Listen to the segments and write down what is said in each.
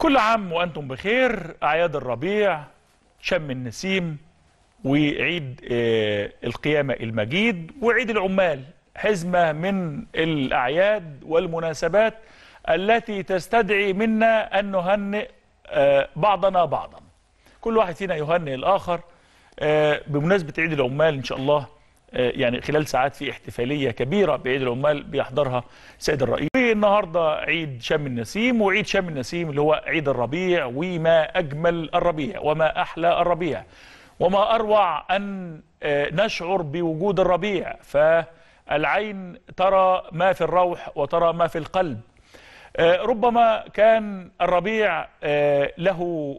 كل عام وأنتم بخير أعياد الربيع شم النسيم وعيد آه، القيامة المجيد وعيد العمال حزمة من الأعياد والمناسبات التي تستدعي منا أن نهنئ آه، بعضنا بعضا كل واحد فينا يهنئ الآخر آه، بمناسبة عيد العمال إن شاء الله آه، يعني خلال ساعات في احتفاليه كبيره بعيد العمال بيحضرها سيد الرئيس النهارده عيد شم النسيم وعيد شم النسيم اللي هو عيد الربيع وما اجمل الربيع وما احلى الربيع وما اروع ان آه، نشعر بوجود الربيع فالعين ترى ما في الروح وترى ما في القلب آه، ربما كان الربيع له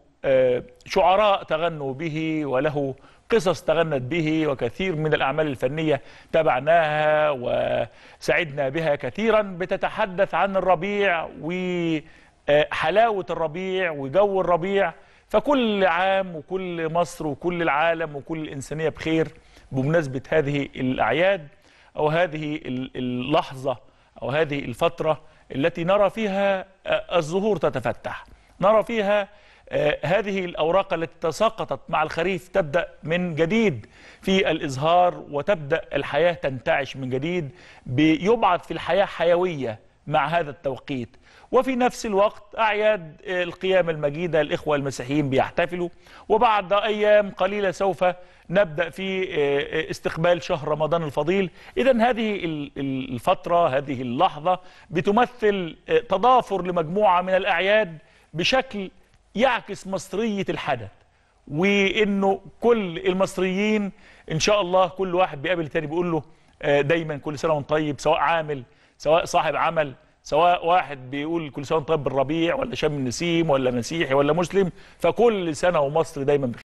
شعراء تغنوا به وله قصص تغنت به وكثير من الأعمال الفنية تبعناها وسعدنا بها كثيرا بتتحدث عن الربيع وحلاوة الربيع وجو الربيع فكل عام وكل مصر وكل العالم وكل الإنسانية بخير بمناسبة هذه الأعياد أو هذه اللحظة أو هذه الفترة التي نرى فيها الزهور تتفتح نرى فيها آه، هذه الأوراق التي تساقطت مع الخريف تبدأ من جديد في الإزهار وتبدأ الحياة تنتعش من جديد بيبعث في الحياة حيوية مع هذا التوقيت وفي نفس الوقت أعياد القيامة المجيدة الإخوة المسيحيين بيحتفلوا وبعد أيام قليلة سوف نبدأ في آه، استقبال شهر رمضان الفضيل إذا هذه الفترة هذه اللحظة بتمثل آه، تضافر لمجموعة من الأعياد بشكل يعكس مصرية الحدث وانه كل المصريين ان شاء الله كل واحد بيقابل التاني بيقول له آه، دايما كل سنه وانت طيب سواء عامل سواء صاحب عمل سواء واحد بيقول كل سنه وانت طيب بالربيع ولا شم النسيم ولا مسيحي ولا مسلم فكل سنه ومصر دايما بخير